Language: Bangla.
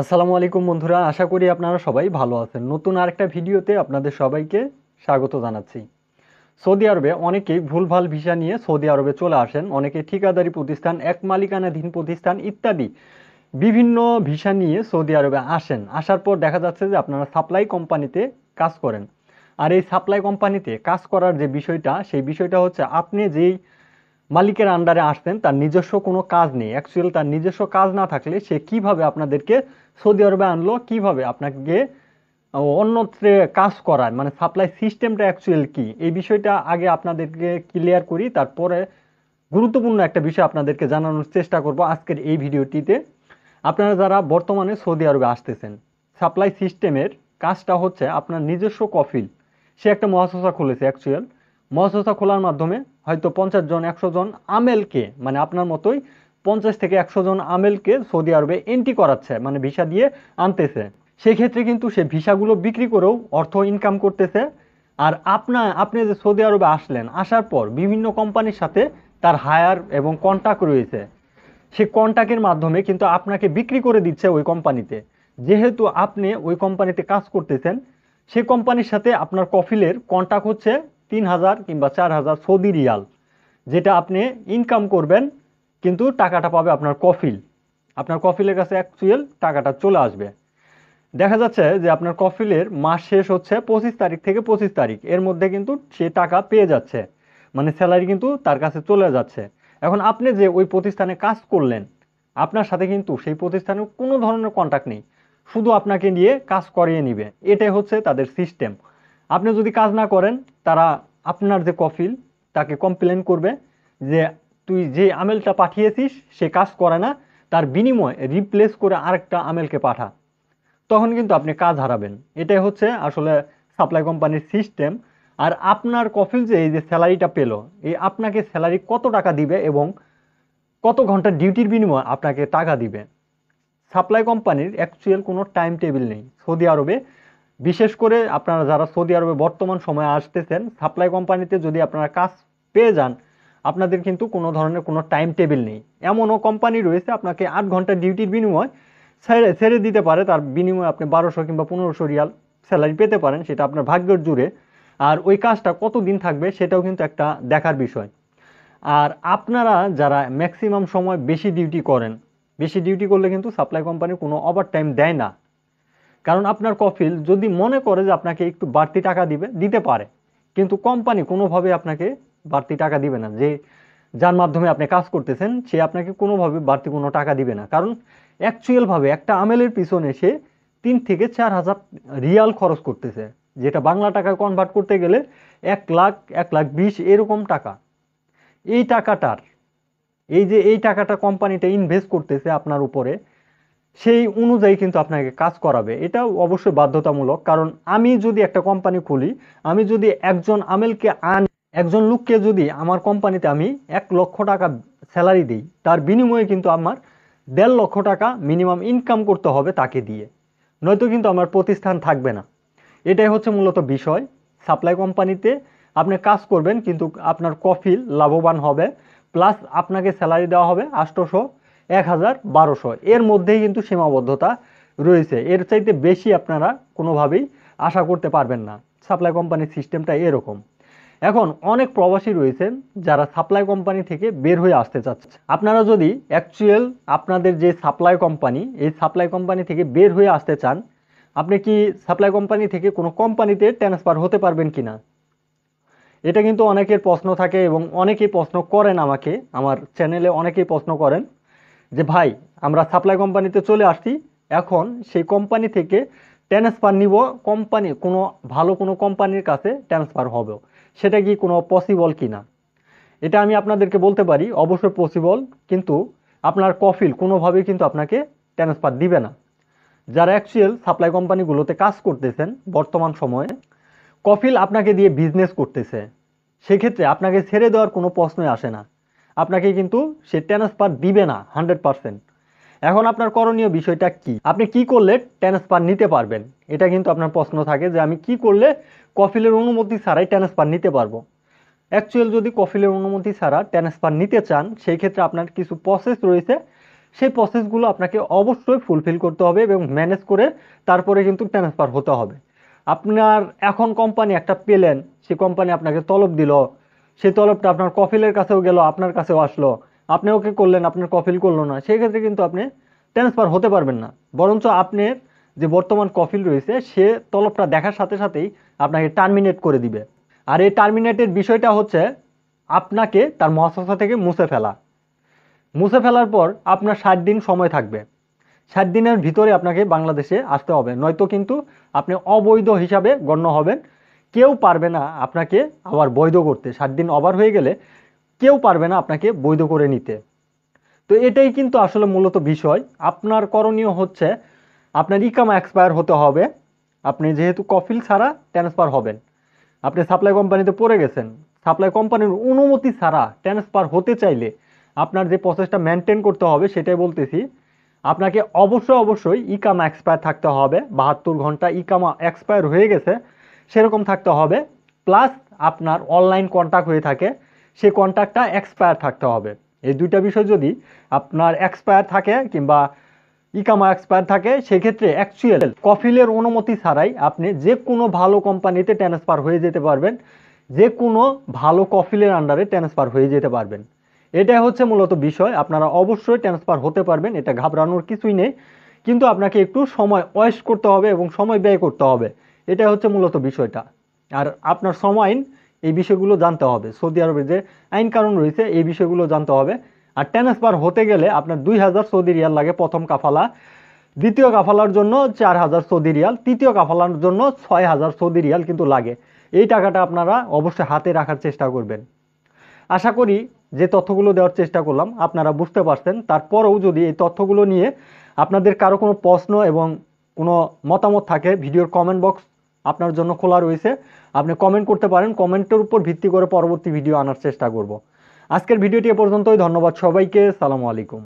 আসসালামু আলাইকুম বন্ধুরা আশা করি আপনারা সবাই ভালো আছেন নতুন আরেকটা ভিডিওতে আপনাদের সবাইকে স্বাগত জানাচ্ছি সৌদি আরবে অনেকেই ভুলভাল ভিসা নিয়ে সৌদি আরবে চলে আসেন অনেকে ঠিকাদারি প্রতিষ্ঠান এক মালিকানাধীন প্রতিষ্ঠান ইত্যাদি বিভিন্ন ভিসা নিয়ে সৌদি আরবে আসেন আসার পর দেখা যাচ্ছে যে আপনারা সাপ্লাই কোম্পানিতে কাজ করেন আর এই সাপ্লাই কোম্পানিতে কাজ করার যে বিষয়টা সেই বিষয়টা হচ্ছে আপনি যেই মালিকের আন্ডারে আসতেন তার নিজস্ব কোনো কাজ নেই অ্যাকচুয়াল তার নিজস্ব কাজ না থাকলে সে কিভাবে আপনাদেরকে সৌদি আরবে আনলো কিভাবে আপনাকে অন্যত্রে কাজ করায় মানে সাপ্লাই সিস্টেমটা অ্যাকচুয়াল কি এই বিষয়টা আগে আপনাদেরকে ক্লিয়ার করি তারপরে গুরুত্বপূর্ণ একটা বিষয় আপনাদেরকে জানানোর চেষ্টা করব আজকের এই ভিডিওটিতে আপনারা যারা বর্তমানে সৌদি আরবে আসতেছেন সাপ্লাই সিস্টেমের কাজটা হচ্ছে আপনার নিজস্ব কফিল সে একটা মহাসোসা খুলেছে অ্যাকচুয়াল মহাসস্থা খোলার মাধ্যমে হয়তো পঞ্চাশ জন একশো জন আমেলকে মানে আপনার মতোই পঞ্চাশ থেকে একশো জন আমেলকে সৌদি আরবে এন্ট্রি করাচ্ছে মানে ভিসা দিয়ে আনতেছে সেক্ষেত্রে কিন্তু সে ভিসাগুলো বিক্রি করেও অর্থ ইনকাম করতেছে আর আপনা আপনি যে সৌদি আরবে আসলেন আসার পর বিভিন্ন কোম্পানির সাথে তার হায়ার এবং কন্ট্যাক্ট রয়েছে সে কন্ট্যাক্টের মাধ্যমে কিন্তু আপনাকে বিক্রি করে দিচ্ছে ওই কোম্পানিতে যেহেতু আপনি ওই কোম্পানিতে কাজ করতেছেন সে কোম্পানির সাথে আপনার কফিলের কন্ট্যাক্ট হচ্ছে তিন হাজার কিংবা চার হাজার সৌদি রিয়াল যেটা আপনি ইনকাম করবেন কিন্তু টাকাটা পাবে আপনার কফিল আপনার কফিলের কাছে অ্যাকচুয়াল টাকাটা চলে আসবে দেখা যাচ্ছে যে আপনার কফিলের মাস শেষ হচ্ছে পঁচিশ তারিখ থেকে পঁচিশ তারিখ এর মধ্যে কিন্তু সে টাকা পেয়ে যাচ্ছে মানে স্যালারি কিন্তু তার কাছে চলে যাচ্ছে এখন আপনি যে ওই প্রতিষ্ঠানে কাজ করলেন আপনার সাথে কিন্তু সেই প্রতিষ্ঠানে কোনো ধরনের কন্ট্যাক্ট নেই শুধু আপনাকে নিয়ে কাজ করিয়ে নিবে এটাই হচ্ছে তাদের সিস্টেম আপনি যদি কাজ না করেন তারা আপনার যে কফিল তাকে কমপ্লেন করবে যে তুই যে আমেলটা পাঠিয়েছিস সে কাজ করে না তার বিনিময়ে রিপ্লেস করে আরেকটা আমেলকে পাঠা তখন কিন্তু আপনি কাজ হারাবেন এটাই হচ্ছে আসলে সাপ্লাই কোম্পানির সিস্টেম আর আপনার কফিল যে এই যে স্যালারিটা পেলো এই আপনাকে স্যালারি কত টাকা দিবে এবং কত ঘন্টা ডিউটির বিনিময়ে আপনাকে টাকা দিবে সাপ্লাই কোম্পানির অ্যাকচুয়াল কোনো টাইম টেবিল নেই সৌদি আরবে বিশেষ করে আপনারা যারা সৌদি আরবে বর্তমান সময়ে আসতেছেন সাপ্লাই কোম্পানিতে যদি আপনারা কাজ পেয়ে যান আপনাদের কিন্তু কোনো ধরনের কোনো টাইম টেবিল নেই এমনও কোম্পানি রয়েছে আপনাকে আট ঘন্টা ডিউটির বিনিময় ছেড়ে ছেড়ে দিতে পারে তার বিনিময়ে আপনি বারোশো কিংবা পনেরোশো রিয়াল স্যালারি পেতে পারেন সেটা আপনার ভাগ্যের জুড়ে আর ওই কাজটা কত দিন থাকবে সেটাও কিন্তু একটা দেখার বিষয় আর আপনারা যারা ম্যাক্সিমাম সময় বেশি ডিউটি করেন বেশি ডিউটি করলে কিন্তু সাপ্লাই কোম্পানি কোনো ওভার টাইম দেয় না কারণ আপনার কফিল যদি মনে করে যে আপনাকে একটু বাড়তি টাকা দিবে দিতে পারে কিন্তু কোম্পানি কোনোভাবে আপনাকে বাড়তি টাকা দিবে না যে যার মাধ্যমে আপনি কাজ করতেছেন সে আপনাকে কোনোভাবে বাড়তি কোনো টাকা দিবে না কারণ অ্যাকচুয়ালভাবে একটা আমেলের পিছনে সে তিন থেকে চার হাজার রিয়াল খরচ করতেছে যেটা বাংলা টাকা কনভার্ট করতে গেলে এক লাখ এক লাখ বিশ এরকম টাকা এই টাকাটার এই যে এই টাকাটা কোম্পানিটা ইনভেস্ট করতেছে আপনার উপরে সেই অনুযায়ী কিন্তু আপনাকে কাজ করাবে এটা অবশ্যই বাধ্যতামূলক কারণ আমি যদি একটা কোম্পানি খুলি আমি যদি একজন আমেলকে আন একজন লোককে যদি আমার কোম্পানিতে আমি এক লক্ষ টাকা স্যালারি দিই তার বিনিময়ে কিন্তু আমার দেড় লক্ষ টাকা মিনিমাম ইনকাম করতে হবে তাকে দিয়ে নয়তো কিন্তু আমার প্রতিষ্ঠান থাকবে না এটাই হচ্ছে মূলত বিষয় সাপ্লাই কোম্পানিতে আপনি কাজ করবেন কিন্তু আপনার কফিল লাভবান হবে প্লাস আপনাকে স্যালারি দেওয়া হবে আষ্টশো এক হাজার বারোশো এর মধ্যেই কিন্তু সীমাবদ্ধতা রয়েছে এর চাইতে বেশি আপনারা কোনোভাবেই আশা করতে পারবেন না সাপ্লাই কোম্পানির সিস্টেমটা এরকম এখন অনেক প্রবাসী রয়েছেন যারা সাপ্লাই কোম্পানি থেকে বের হয়ে আসতে চাচ্ছে আপনারা যদি অ্যাকচুয়াল আপনাদের যে সাপ্লাই কোম্পানি এই সাপ্লাই কোম্পানি থেকে বের হয়ে আসতে চান আপনি কি সাপ্লাই কোম্পানি থেকে কোনো কোম্পানিতে ট্রান্সফার হতে পারবেন কি না এটা কিন্তু অনেকের প্রশ্ন থাকে এবং অনেকেই প্রশ্ন করেন আমাকে আমার চ্যানেলে অনেকেই প্রশ্ন করেন যে ভাই আমরা সাপ্লাই কোম্পানিতে চলে আসছি এখন সেই কোম্পানি থেকে ট্রান্সফার নিব কোম্পানি কোনো ভালো কোনো কোম্পানির কাছে ট্রান্সফার হবে সেটা কি কোনো পসিবল কি না এটা আমি আপনাদেরকে বলতে পারি অবশ্যই পসিবল কিন্তু আপনার কফিল কোনোভাবেই কিন্তু আপনাকে ট্রান্সফার দিবে না যারা অ্যাকচুয়াল সাপ্লাই কোম্পানিগুলোতে কাজ করতেছেন বর্তমান সময়ে কফিল আপনাকে দিয়ে বিজনেস করতেছে সেক্ষেত্রে আপনাকে ছেড়ে দেওয়ার কোনো প্রশ্নই আসে না আপনাকে কিন্তু সে ট্রান্সফার দিবে না হান্ড্রেড পারসেন্ট এখন আপনার করণীয় বিষয়টা কি আপনি কি করলে ট্রান্সফার নিতে পারবেন এটা কিন্তু আপনার প্রশ্ন থাকে যে আমি কি করলে কফিলের অনুমতি ছাড়াই ট্রান্সফার নিতে পারবো অ্যাকচুয়াল যদি কফিলের অনুমতি ছাড়া ট্রান্সফার নিতে চান সেই ক্ষেত্রে আপনার কিছু প্রসেস রয়েছে সেই প্রসেসগুলো আপনাকে অবশ্যই ফুলফিল করতে হবে এবং ম্যানেজ করে তারপরে কিন্তু ট্রান্সফার হতে হবে আপনার এখন কোম্পানি একটা পেলেন সে কোম্পানি আপনাকে তলব দিল সেই তলবটা আপনার কফিলের কাছেও গেল আপনার কাছেও আসলো আপনি ওকে করলেন আপনার কফিল করলো না সেই ক্ষেত্রে কিন্তু আপনি ট্রান্সফার হতে পারবেন না বরঞ্চ আপনার যে বর্তমান কফিল রয়েছে সে তলবটা দেখার সাথে সাথেই আপনাকে টার্মিনেট করে দিবে আর এই টার্মিনেটের বিষয়টা হচ্ছে আপনাকে তার মহাসংস্থা থেকে মুছে ফেলা মুছে ফেলার পর আপনার ষাট দিন সময় থাকবে ষাট দিনের ভিতরে আপনাকে বাংলাদেশে আসতে হবে নয়তো কিন্তু আপনি অবৈধ হিসাবে গণ্য হবেন কেউ পারবে না আপনাকে আবার বৈধ করতে সাত দিন ওভার হয়ে গেলে কেউ পারবে না আপনাকে বৈধ করে নিতে তো এটাই কিন্তু আসলে মূলত বিষয় আপনার করণীয় হচ্ছে আপনার ইকাম এক্সপায়ার হতে হবে আপনি যেহেতু কফিল ছাড়া ট্রান্সফার হবেন আপনি সাপ্লাই কোম্পানিতে পড়ে গেছেন সাপ্লাই কোম্পানির অনুমতি ছাড়া ট্রান্সফার হতে চাইলে আপনার যে প্রসেসটা মেনটেন করতে হবে সেটাই বলতেছি আপনাকে অবশ্যই অবশ্যই ইকাম এক্সপায়ার থাকতে হবে বাহাত্তর ঘন্টা ইকামা এক্সপায়ার হয়ে গেছে সেরকম থাকতে হবে প্লাস আপনার অনলাইন কন্ট্যাক্ট হয়ে থাকে সেই কন্ট্যাক্টটা এক্সপায়ার থাকতে হবে এই দুইটা বিষয় যদি আপনার এক্সপায়ার থাকে কিংবা ইকামা এক্সপায়ার থাকে সেক্ষেত্রে অ্যাকচুয়াল কফিলের অনুমতি ছাড়াই আপনি যে কোনো ভালো কোম্পানিতে ট্রান্সফার হয়ে যেতে পারবেন যে কোনো ভালো কফিলের আন্ডারে ট্রান্সফার হয়ে যেতে পারবেন এটাই হচ্ছে মূলত বিষয় আপনারা অবশ্যই ট্রান্সফার হতে পারবেন এটা ঘাবড়ানোর কিছুই নেই কিন্তু আপনাকে একটু সময় ওয়েস্ট করতে হবে এবং সময় ব্যয় করতে হবে এটা হচ্ছে মূলত বিষয়টা আর আপনার সম আইন এই বিষয়গুলো জানতে হবে সৌদি আরবে যে আইন কারণ রয়েছে এই বিষয়গুলো জানতে হবে আর ট্রান্সফার হতে গেলে আপনার দুই হাজার সৌদি রিয়াল লাগে প্রথম কাফালা দ্বিতীয় কাফালার জন্য চার হাজার সৌদি রিয়াল তৃতীয় কাফালার জন্য ছয় হাজার সৌদি রিয়াল কিন্তু লাগে এই টাকাটা আপনারা অবশ্যই হাতে রাখার চেষ্টা করবেন আশা করি যে তথ্যগুলো দেওয়ার চেষ্টা করলাম আপনারা বুঝতে পারছেন তারপরেও যদি এই তথ্যগুলো নিয়ে আপনাদের কারো কোনো প্রশ্ন এবং কোনো মতামত থাকে ভিডিওর কমেন্ট বক্স আপনার জন্য খোলা রয়েছে আপনি কমেন্ট করতে পারেন কমেন্টের উপর ভিত্তি করে পরবর্তী ভিডিও আনার চেষ্টা করব আজকের ভিডিওটি এ পর্যন্তই ধন্যবাদ সবাইকে সালামু আলাইকুম